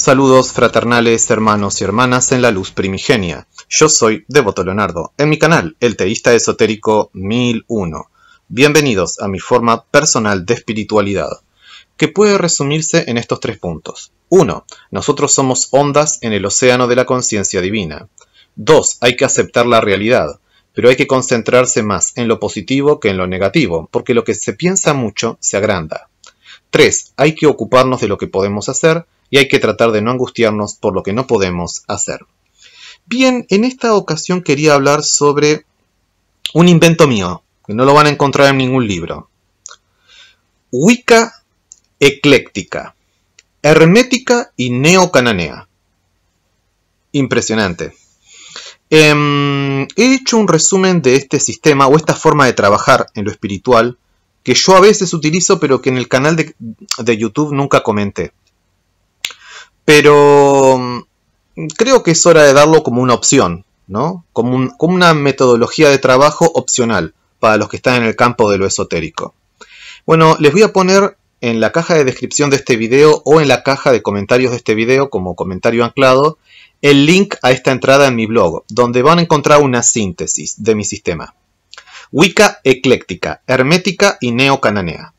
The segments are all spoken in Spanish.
Saludos fraternales hermanos y hermanas en la luz primigenia. Yo soy Devoto Leonardo, en mi canal El Teísta Esotérico 1001. Bienvenidos a mi forma personal de espiritualidad, que puede resumirse en estos tres puntos. 1. Nosotros somos ondas en el océano de la conciencia divina. 2. Hay que aceptar la realidad, pero hay que concentrarse más en lo positivo que en lo negativo, porque lo que se piensa mucho se agranda. 3. Hay que ocuparnos de lo que podemos hacer y hay que tratar de no angustiarnos por lo que no podemos hacer. Bien, en esta ocasión quería hablar sobre un invento mío, que no lo van a encontrar en ningún libro. Wicca ecléctica, hermética y neocananea. Impresionante. Em, he hecho un resumen de este sistema o esta forma de trabajar en lo espiritual que yo a veces utilizo pero que en el canal de, de YouTube nunca comenté pero mm, creo que es hora de darlo como una opción, ¿no? Como, una metodología de trabajo opcional para los que están en el campo de lo esotérico. Bueno, les voy a poner en la caja de descripción de este video o en la caja de comentarios de este video como comentario anclado el link a esta entrada en mi blog, donde van a encontrar una síntesis de mi sistema. Wicca ecléctica, hermética y neocananea.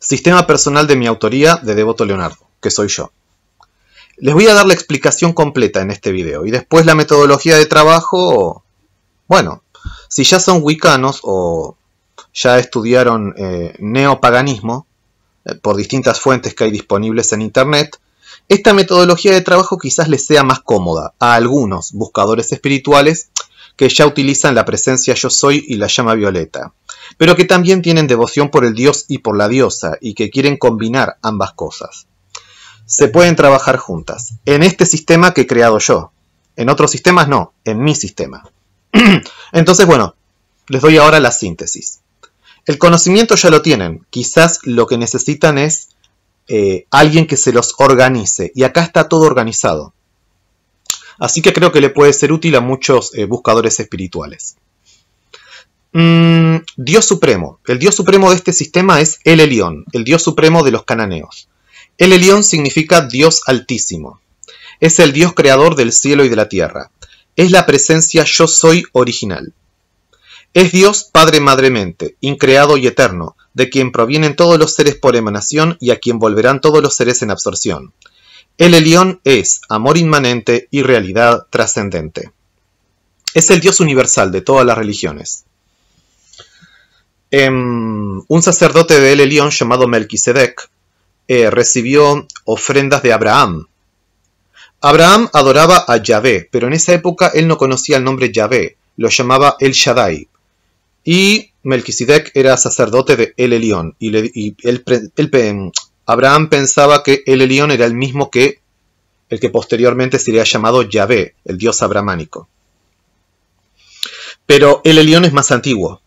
Sistema personal de mi autoría de Devoto Leonardo que soy yo. Les voy a dar la explicación completa en este video y después la metodología de trabajo, bueno, si ya son wicanos o ya estudiaron eh, neopaganismo, eh, por distintas fuentes que hay disponibles en Internet, esta metodología de trabajo quizás les sea más cómoda a algunos buscadores espirituales que ya utilizan la presencia yo soy y la llama violeta, pero que también tienen devoción por el dios y por la diosa y que quieren combinar ambas cosas se pueden trabajar juntas. En este sistema que he creado yo. En otros sistemas no, en mi sistema. Entonces, bueno, les doy ahora la síntesis. El conocimiento ya lo tienen. Quizás lo que necesitan es eh, alguien que se los organice. Y acá está todo organizado. Así que creo que le puede ser útil a muchos eh, buscadores espirituales. Mm, Dios Supremo. El Dios Supremo de este sistema es el Elión, el Dios Supremo de los cananeos. El Elión significa Dios Altísimo. Es el Dios creador del cielo y de la tierra. Es la presencia yo soy original. Es Dios Padre Madremente, increado y eterno, de quien provienen todos los seres por emanación y a quien volverán todos los seres en absorción. El Elión es amor inmanente y realidad trascendente. Es el Dios universal de todas las religiones. Em, un sacerdote de El Elión llamado Melquisedec eh, recibió ofrendas de Abraham. Abraham adoraba a Yahvé, pero en esa época él no conocía el nombre Yahvé, lo llamaba El Shaddai. Y Melquisedec era sacerdote de El Elión, y, Abraham pensaba que El Elión era el mismo que el que posteriormente sería llamado Yahvé, el dios abramánico. Pero El Elión es más antiguo,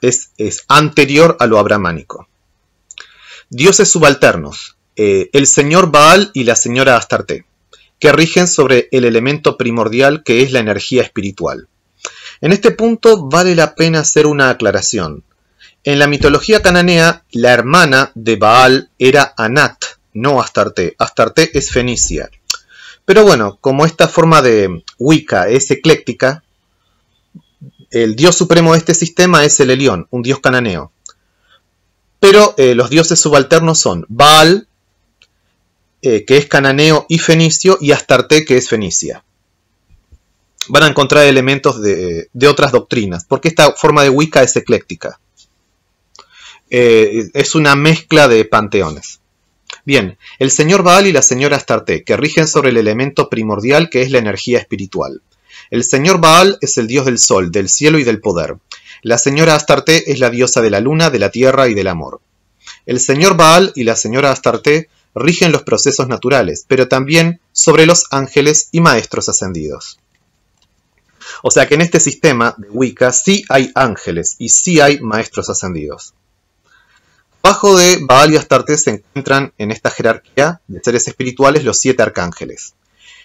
es, es anterior a lo abramánico dioses subalternos, eh, el señor Baal y la señora Astarte, que rigen sobre el elemento primordial que es la energía espiritual. En este punto vale la pena hacer una aclaración. En la mitología cananea, la hermana de Baal era Anat, no Astarte. Astarte es fenicia. Pero bueno, como esta forma de Wicca es ecléctica, el dios supremo de este sistema es el Elión, un dios cananeo. Pero eh, los dioses subalternos son Baal, eh, que es cananeo y fenicio, y Astarte, que es fenicia. Van a encontrar elementos de, otras doctrinas, porque esta forma de Wicca es ecléctica. Eh, es una mezcla de panteones. Bien, el señor Baal y la señora Astarte, que rigen sobre el elemento primordial que es la energía espiritual. El señor Baal es el dios del sol, del cielo y del poder. La señora Astarte es la diosa de la luna, de la tierra y del amor. El señor Baal y la señora Astarte rigen los procesos naturales, pero también sobre los ángeles y maestros ascendidos. O sea que en este sistema de Wicca sí hay ángeles y sí hay maestros ascendidos. Bajo de Baal y Astarte se encuentran en esta jerarquía de seres espirituales los siete arcángeles.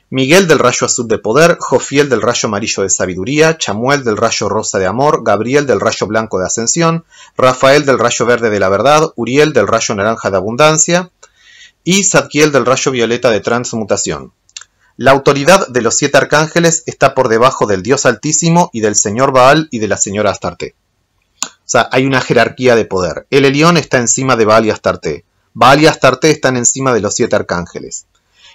Miguel del rayo azul de poder, Jofiel del rayo amarillo de sabiduría, Chamuel del rayo rosa de amor, Gabriel del rayo blanco de ascensión, Rafael del rayo verde de la verdad, Uriel del rayo naranja de abundancia y Zadkiel del rayo violeta de transmutación. La autoridad de los siete arcángeles está por debajo del Dios Altísimo y del Señor Baal y de la Señora Astarte. O sea, hay una jerarquía de poder. El Elión está encima de Baal y Astarte. Baal y Astarte están encima de los siete arcángeles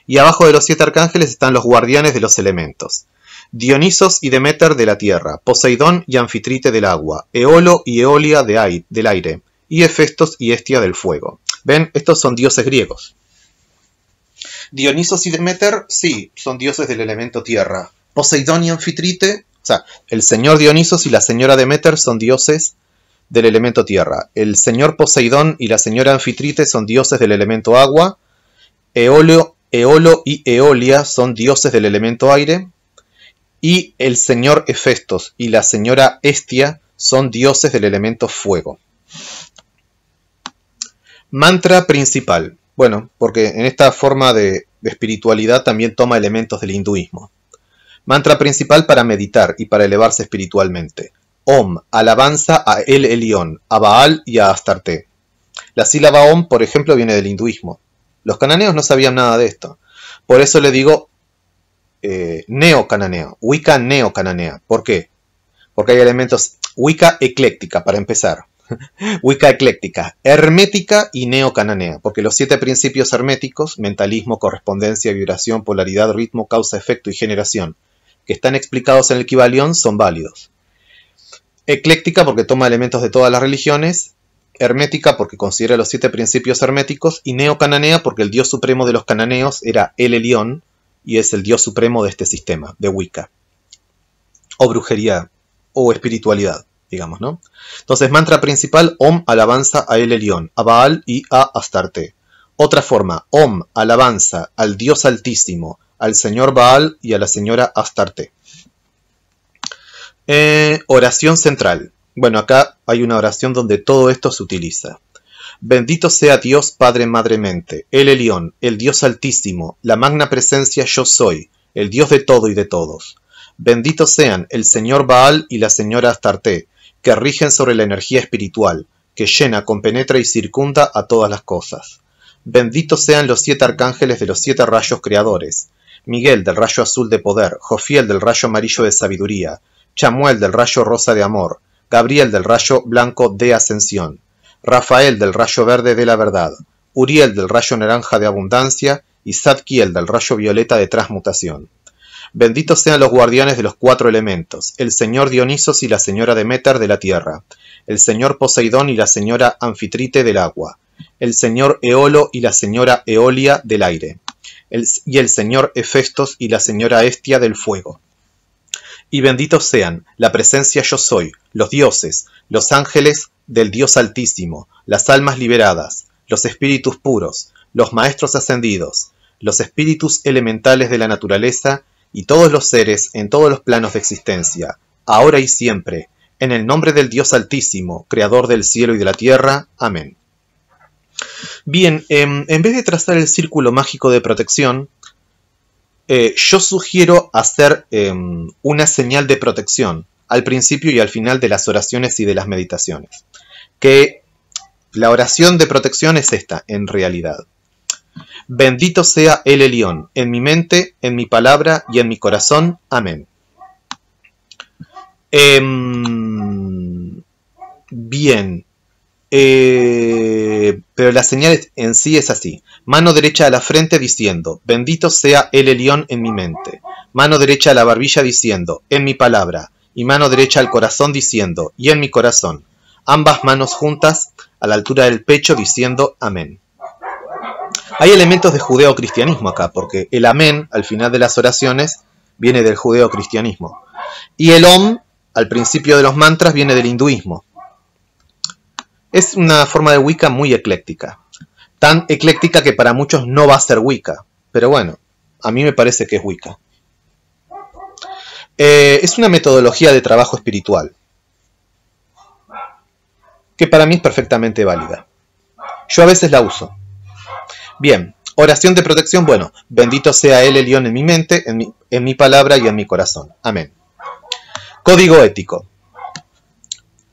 y abajo de los siete arcángeles están los guardianes de los elementos. Dionisos y Demeter de la tierra, Poseidón y Anfitrite del agua, Eolo y Eolia del aire, y Hefestos y Estia del fuego. ¿Ven? Estos son dioses griegos. Dionisos y Demeter, sí, son dioses del elemento tierra. Poseidón y Anfitrite, o sea, el señor Dionisos y la señora Demeter son dioses del elemento tierra. El señor Poseidón y la señora Anfitrite son dioses del elemento agua. Eolo, Eolo y Eolia son dioses del elemento aire, y el señor Hefestos y la señora Estia son dioses del elemento fuego. Mantra principal. Bueno, porque en esta forma de, espiritualidad también toma elementos del hinduismo. Mantra principal para meditar y para elevarse espiritualmente. Om, alabanza a El Elión, a Baal y a Astarte. La sílaba Om, por ejemplo, viene del hinduismo. Los cananeos no sabían nada de esto. Por eso le digo eh, neocananeo, Wicca neocananea. ¿Por qué? Porque hay elementos Wicca ecléctica, para empezar. Wicca ecléctica, hermética y neocananea, porque los siete principios herméticos, mentalismo, correspondencia, vibración, polaridad, ritmo, causa, efecto y generación, que están explicados en el equivalión, son válidos. Ecléctica porque toma elementos de todas las religiones, hermética porque considera los siete principios herméticos y neocananea porque el dios supremo de los cananeos era el Elión y es el dios supremo de este sistema, de Wicca. O brujería, o espiritualidad, digamos, ¿no? Entonces, mantra principal, Om, alabanza a el Elión, a Baal y a Astarte. Otra forma, Om, alabanza al dios altísimo, al señor Baal y a la señora Astarte. Eh, oración central. Bueno, acá hay una oración donde todo esto se utiliza. Bendito sea Dios Padre Madre Madremente, el Elión, el Dios Altísimo, la magna presencia yo soy, el Dios de todo y de todos. Benditos sean el Señor Baal y la Señora Astarte, que rigen sobre la energía espiritual, que llena, compenetra y circunda a todas las cosas. Benditos sean los siete arcángeles de los siete rayos creadores, Miguel del rayo azul de poder, Jofiel del rayo amarillo de sabiduría, Chamuel del rayo rosa de amor, Gabriel del rayo blanco de ascensión, Rafael del rayo verde de la verdad, Uriel del rayo naranja de abundancia y Zadkiel del rayo violeta de transmutación. Benditos sean los guardianes de los cuatro elementos, el señor Dionisos y la señora Demeter de la tierra, el señor Poseidón y la señora Anfitrite del agua, el señor Eolo y la señora Eolia del aire, y el señor Hefestos y la señora Estia del fuego y benditos sean la presencia yo soy, los dioses, los ángeles del Dios Altísimo, las almas liberadas, los espíritus puros, los maestros ascendidos, los espíritus elementales de la naturaleza y todos los seres en todos los planos de existencia, ahora y siempre, en el nombre del Dios Altísimo, Creador del cielo y de la tierra. Amén. Bien, em, en vez de trazar el círculo mágico de protección, eh, yo sugiero hacer em, una señal de protección al principio y al final de las oraciones y de las meditaciones. Que la oración de protección es esta, en realidad. Bendito sea el Elión, en mi mente, en mi palabra y en mi corazón. Amén. Em, bien. Eh, pero la señal en sí es así. Mano derecha a la frente diciendo, bendito sea el Elión en mi mente. Mano derecha a la barbilla diciendo, en mi palabra. Y mano derecha al corazón diciendo, y en mi corazón. Ambas manos juntas a la altura del pecho diciendo, amén. Hay elementos de judeo-cristianismo acá, porque el amén al final de las oraciones viene del judeo-cristianismo. Y el om al principio de los mantras viene del hinduismo. Es una forma de Wicca muy ecléctica. Tan ecléctica que para muchos no va a ser Wicca. Pero bueno, a mí me parece que es Wicca. Eh, es una metodología de trabajo espiritual. Que para mí es perfectamente válida. Yo a veces la uso. Bien, oración de protección. Bueno, bendito sea él, el león en mi mente, en mi palabra y en mi corazón. Amén. Código ético.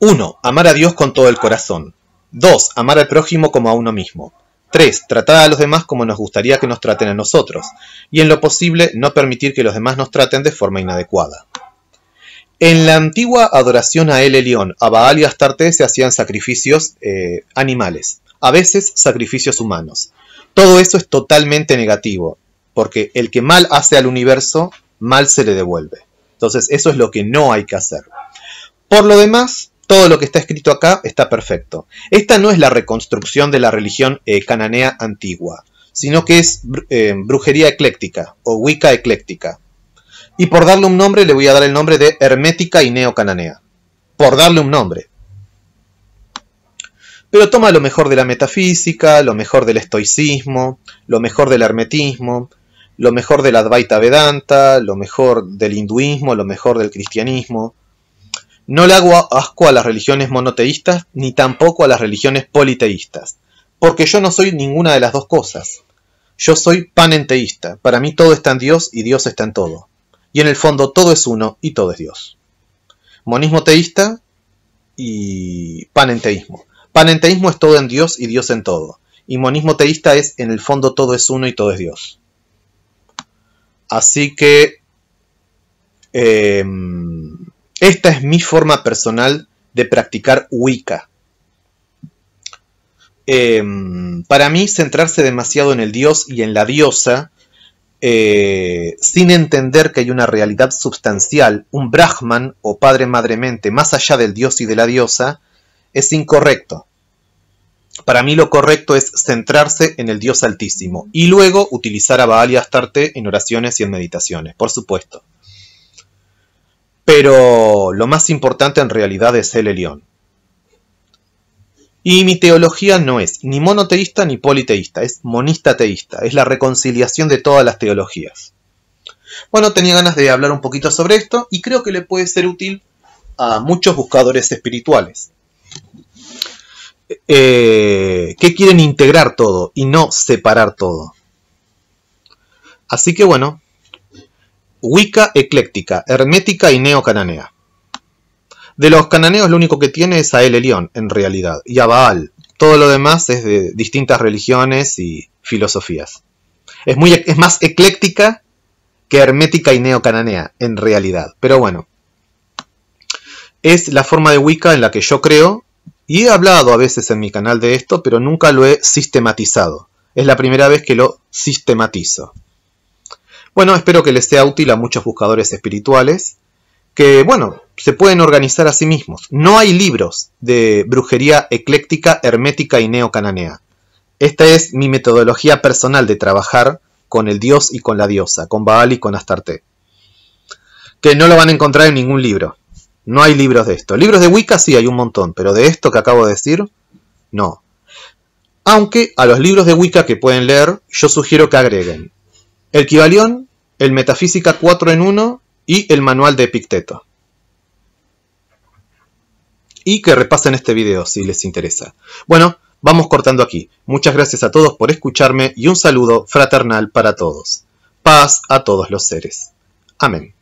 1. Amar a Dios con todo el corazón. 2. Amar al prójimo como a uno mismo. 3. Tratar a los demás como nos gustaría que nos traten a nosotros, y en lo posible no permitir que los demás nos traten de forma inadecuada. En la antigua adoración a El Elión, a Baal y a Astarte se hacían sacrificios eh, animales, a veces sacrificios humanos. Todo eso es totalmente negativo, porque el que mal hace al universo, mal se le devuelve. Entonces eso es lo que no hay que hacer. Por lo demás, todo lo que está escrito acá está perfecto. Esta no es la reconstrucción de la religión eh, cananea antigua, sino que es eh, brujería ecléctica o Wicca ecléctica. Y por darle un nombre le voy a dar el nombre de hermética y neocananea. Por darle un nombre. Pero toma lo mejor de la metafísica, lo mejor del estoicismo, lo mejor del hermetismo, lo mejor del Advaita Vedanta, lo mejor del hinduismo, lo mejor del cristianismo, no le hago asco a las religiones monoteístas ni tampoco a las religiones politeístas, porque yo no soy ninguna de las dos cosas. Yo soy panenteísta, para mí todo está en Dios y Dios está en todo. Y en el fondo todo es uno y todo es Dios. Monismo teísta y panenteísmo. Panenteísmo es todo en Dios y Dios en todo. Y monismo teísta es en el fondo todo es uno y todo es Dios. Así que... Em, esta es mi forma personal de practicar Wicca. Em, para mí, centrarse demasiado en el dios y en la diosa, eh, sin entender que hay una realidad sustancial, un Brahman o padre madre mente más allá del dios y de la diosa, es incorrecto. Para mí lo correcto es centrarse en el Dios Altísimo y luego utilizar a Baal y Astarte en oraciones y en meditaciones, por supuesto. Pero lo más importante en realidad es el Elión. Y mi teología no es ni monoteísta ni politeísta, es monista-teísta, es la reconciliación de todas las teologías. Bueno, tenía ganas de hablar un poquito sobre esto y creo que le puede ser útil a muchos buscadores espirituales. Eh, que quieren integrar todo y no separar todo. Así que bueno, Wicca ecléctica, hermética y neocananea. De los cananeos lo único que tiene es a El Elión, en realidad, y a Baal. Todo lo demás es de distintas religiones y filosofías. Es, muy, es más ecléctica que hermética y neocananea, en realidad. Pero bueno, es la forma de Wicca en la que yo creo, y he hablado a veces en mi canal de esto, pero nunca lo he sistematizado. Es la primera vez que lo sistematizo. Bueno, espero que les sea útil a muchos buscadores espirituales que, bueno, se pueden organizar a sí mismos. No hay libros de brujería ecléctica, hermética y neocananea. Esta es mi metodología personal de trabajar con el dios y con la diosa, con Baal y con Astarte. Que no lo van a encontrar en ningún libro. No hay libros de esto. Libros de Wicca sí hay un montón, pero de esto que acabo de decir, no. Aunque a los libros de Wicca que pueden leer, yo sugiero que agreguen el Kibalión, el Metafísica 4 en 1 y el Manual de Epicteto. Y que repasen este video si les interesa. Bueno, vamos cortando aquí. Muchas gracias a todos por escucharme y un saludo fraternal para todos. Paz a todos los seres. Amén.